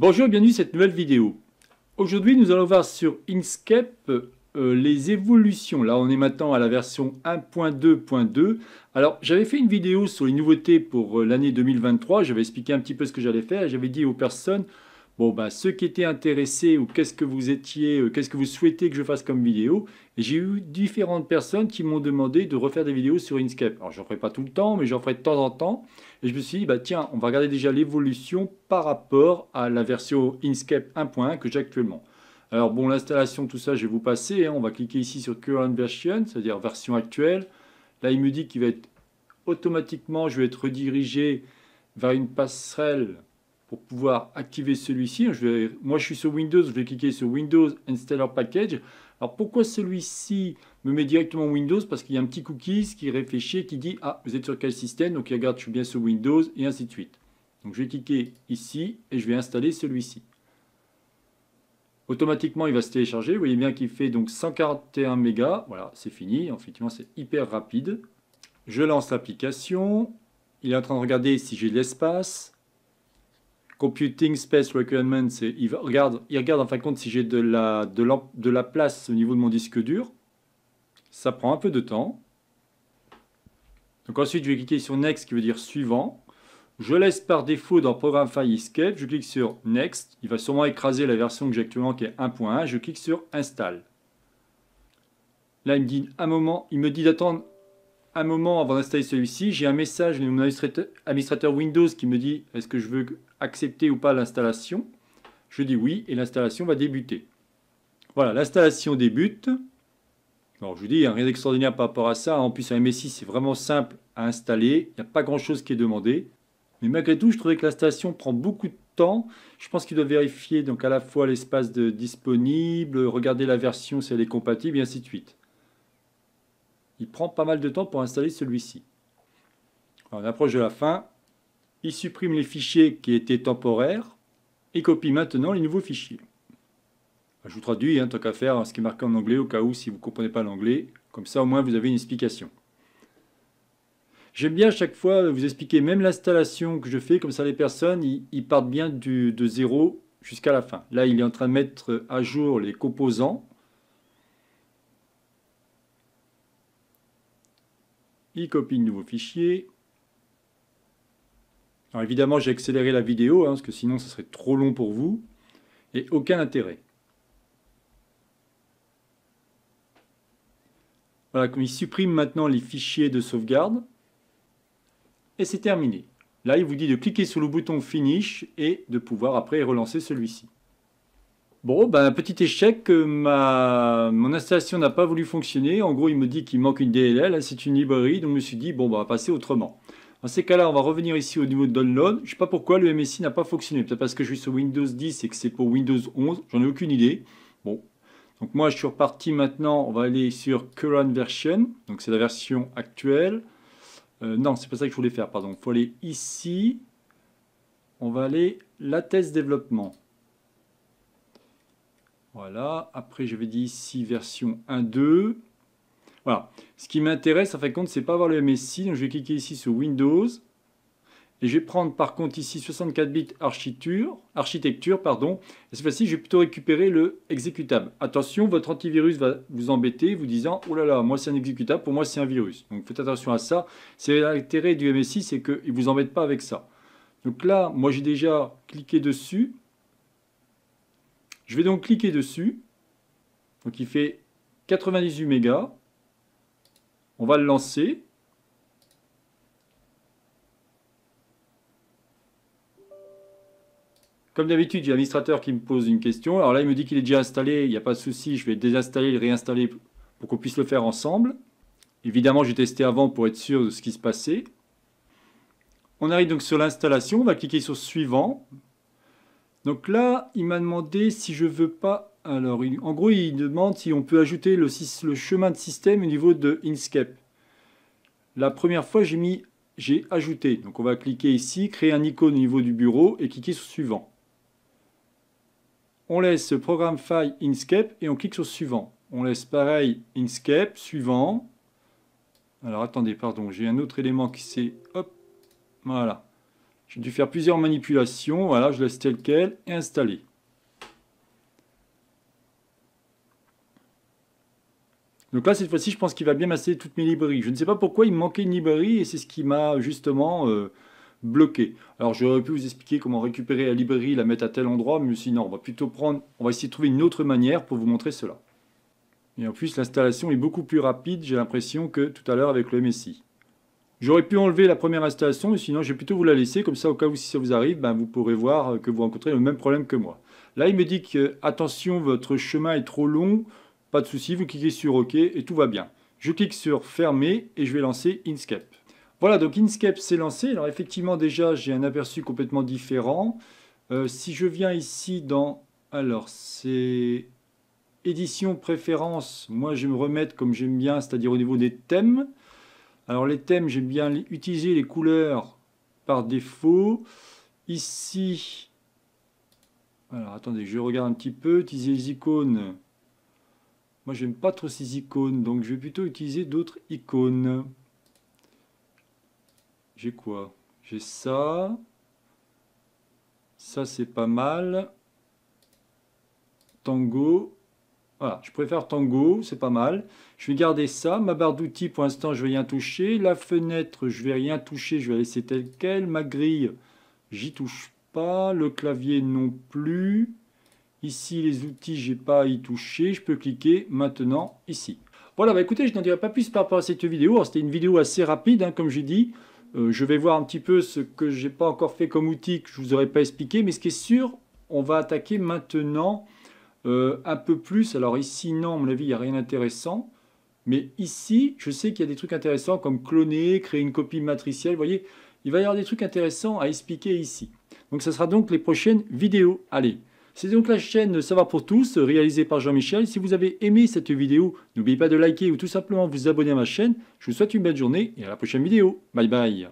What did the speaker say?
Bonjour et bienvenue à cette nouvelle vidéo. Aujourd'hui, nous allons voir sur Inkscape euh, les évolutions. Là, on est maintenant à la version 1.2.2. Alors, j'avais fait une vidéo sur les nouveautés pour euh, l'année 2023. J'avais expliqué un petit peu ce que j'allais faire et j'avais dit aux personnes bon, bah, ceux qui étaient intéressés ou qu'est-ce que vous étiez, euh, qu'est-ce que vous souhaitez que je fasse comme vidéo. J'ai eu différentes personnes qui m'ont demandé de refaire des vidéos sur Inkscape. Alors, j'en ferai pas tout le temps, mais j'en ferai de temps en temps. Et je me suis dit, bah, tiens, on va regarder déjà l'évolution par rapport à la version Inkscape 1.1 que j'ai actuellement. Alors, bon, l'installation, tout ça, je vais vous passer. Hein. On va cliquer ici sur Current Version, c'est-à-dire version actuelle. Là, il me dit qu'il va être automatiquement, je vais être redirigé vers une passerelle pour pouvoir activer celui-ci. moi, je suis sur Windows, je vais cliquer sur Windows Installer Package. Alors, pourquoi celui-ci me met directement Windows Parce qu'il y a un petit cookie qui réfléchit, qui dit Ah, vous êtes sur quel système Donc, il regarde, je suis bien sur Windows, et ainsi de suite. Donc, je vais cliquer ici et je vais installer celui-ci. Automatiquement, il va se télécharger. Vous voyez bien qu'il fait donc 141 mégas. Voilà, c'est fini. Effectivement, c'est hyper rapide. Je lance l'application. Il est en train de regarder si j'ai de l'espace. Computing Space Requirements, il regarde, il regarde en fin de compte si j'ai de la, de, de la place au niveau de mon disque dur. Ça prend un peu de temps. Donc ensuite, je vais cliquer sur Next, qui veut dire suivant. Je laisse par défaut dans Program File Escape, je clique sur Next, il va sûrement écraser la version que j'ai actuellement qui est 1.1, je clique sur Install. Là, il me dit un moment, il me dit d'attendre un moment avant d'installer celui-ci. J'ai un message de mon administrateur, administrateur Windows qui me dit est-ce que je veux accepter ou pas l'installation Je dis oui et l'installation va débuter. Voilà, l'installation débute. Alors je vous dis, hein, rien d'extraordinaire par rapport à ça. En plus, un MSI, c'est vraiment simple à installer. Il n'y a pas grand-chose qui est demandé. Mais malgré tout, je trouvais que l'installation prend beaucoup de temps. Je pense qu'il doit vérifier donc à la fois l'espace disponible, regarder la version si elle est compatible, et ainsi de suite. Il prend pas mal de temps pour installer celui-ci. On approche de la fin il supprime les fichiers qui étaient temporaires et copie maintenant les nouveaux fichiers. Je vous traduis, hein, tant qu'à faire, ce qui est marqué en anglais au cas où si vous ne comprenez pas l'anglais. Comme ça, au moins, vous avez une explication. J'aime bien à chaque fois vous expliquer même l'installation que je fais, comme ça les personnes, ils, partent bien de zéro jusqu'à la fin. Là, il est en train de mettre à jour les composants. Il copie le nouveau fichier. Alors évidemment, j'ai accéléré la vidéo, hein, parce que sinon, ça serait trop long pour vous, et aucun intérêt. Voilà, il supprime maintenant les fichiers de sauvegarde, et c'est terminé. Là, il vous dit de cliquer sur le bouton Finish et de pouvoir après relancer celui-ci. Bon, ben, petit échec, euh, ma... mon installation n'a pas voulu fonctionner. En gros, il me dit qu'il manque une DLL, hein, c'est une librairie, donc je me suis dit, bon, ben, on va passer autrement. Dans ces cas-là, on va revenir ici au niveau de download. Je ne sais pas pourquoi le MSI n'a pas fonctionné. Peut-être parce que je suis sur Windows 10 et que c'est pour Windows 11. J'en ai aucune idée. Bon. Donc moi, je suis reparti maintenant. On va aller sur Current Version. Donc c'est la version actuelle. Euh, non, c'est pas ça que je voulais faire, pardon. Il faut aller ici. On va aller la test développement. Voilà. Après, je vais dire ici version 1.2. Voilà. Ce qui m'intéresse, en fait compte, c'est pas avoir le MSI. Donc je vais cliquer ici sur Windows. Et je vais prendre par contre ici 64 bits architecture, architecture pardon. Et cette fois-ci, je vais plutôt récupérer le exécutable. Attention, votre antivirus va vous embêter, vous disant Oh là là, moi c'est un exécutable, pour moi c'est un virus. Donc faites attention à ça. C'est l'intérêt du MSI, c'est qu'il ne vous embête pas avec ça. Donc là, moi j'ai déjà cliqué dessus. Je vais donc cliquer dessus. Donc il fait 98 mégas. On va le lancer. Comme d'habitude, j'ai l'administrateur qui me pose une question. Alors là, il me dit qu'il est déjà installé, il n'y a pas de souci, je vais désinstaller, le réinstaller pour qu'on puisse le faire ensemble. Évidemment, j'ai testé avant pour être sûr de ce qui se passait. On arrive donc sur l'installation, on va cliquer sur Suivant. Donc là, il m'a demandé si je veux pas alors, en gros, il demande si on peut ajouter le, le chemin de système au niveau de Inkscape. La première fois, j'ai mis j'ai ajouté. Donc on va cliquer ici, créer un icône au niveau du bureau et cliquer sur suivant. On laisse programme file Inkscape et on clique sur suivant. On laisse pareil Inkscape, suivant. Alors attendez, pardon, j'ai un autre élément qui s'est... Hop, voilà. J'ai dû faire plusieurs manipulations. Voilà, je laisse tel quel et installer. Donc là, cette fois-ci, je pense qu'il va bien masser toutes mes librairies. Je ne sais pas pourquoi il me manquait une librairie et c'est ce qui m'a justement euh, bloqué. Alors j'aurais pu vous expliquer comment récupérer la librairie, la mettre à tel endroit, mais sinon on va plutôt prendre, on va essayer de trouver une autre manière pour vous montrer cela. Et en plus, l'installation est beaucoup plus rapide, j'ai l'impression, que tout à l'heure avec le MSI. J'aurais pu enlever la première installation, mais sinon je vais plutôt vous la laisser, comme ça au cas où si ça vous arrive, ben, vous pourrez voir que vous rencontrez le même problème que moi. Là, il me dit que, attention, votre chemin est trop long, pas de souci, vous cliquez sur OK et tout va bien. Je clique sur fermer et je vais lancer Inkscape. Voilà, donc Inkscape s'est lancé. Alors effectivement, déjà, j'ai un aperçu complètement différent. Euh, si je viens ici dans... Alors, c'est édition préférence. Moi, je vais me remettre comme j'aime bien, c'est-à-dire au niveau des thèmes. Alors les thèmes, j'aime bien utiliser les couleurs par défaut. Ici, alors attendez, je regarde un petit peu, utiliser les icônes. Moi, j'aime pas trop ces icônes, donc je vais plutôt utiliser d'autres icônes. J'ai quoi J'ai ça. Ça, c'est pas mal. Tango. Voilà, je préfère Tango, c'est pas mal. Je vais garder ça. Ma barre d'outils, pour l'instant, je ne vais rien toucher. La fenêtre, je ne vais rien toucher, je vais laisser telle quelle. Ma grille, j'y touche pas. Le clavier, non plus. Ici, les outils, j'ai pas à y toucher. Je peux cliquer maintenant ici. Voilà, bah écoutez, je n'en dirai pas plus par rapport à cette vidéo. C'était une vidéo assez rapide, hein, comme j'ai dit. Euh, je vais voir un petit peu ce que j'ai pas encore fait comme outil que je vous aurais pas expliqué. Mais ce qui est sûr, on va attaquer maintenant euh, un peu plus. Alors ici, non, à mon avis, il n'y a rien d'intéressant. Mais ici, je sais qu'il y a des trucs intéressants comme cloner, créer une copie matricielle. Vous voyez, il va y avoir des trucs intéressants à expliquer ici. Donc, ça sera donc les prochaines vidéos. Allez, c'est donc la chaîne Savoir pour tous, réalisée par Jean-Michel. Si vous avez aimé cette vidéo, n'oubliez pas de liker ou tout simplement vous abonner à ma chaîne. Je vous souhaite une belle journée et à la prochaine vidéo. Bye bye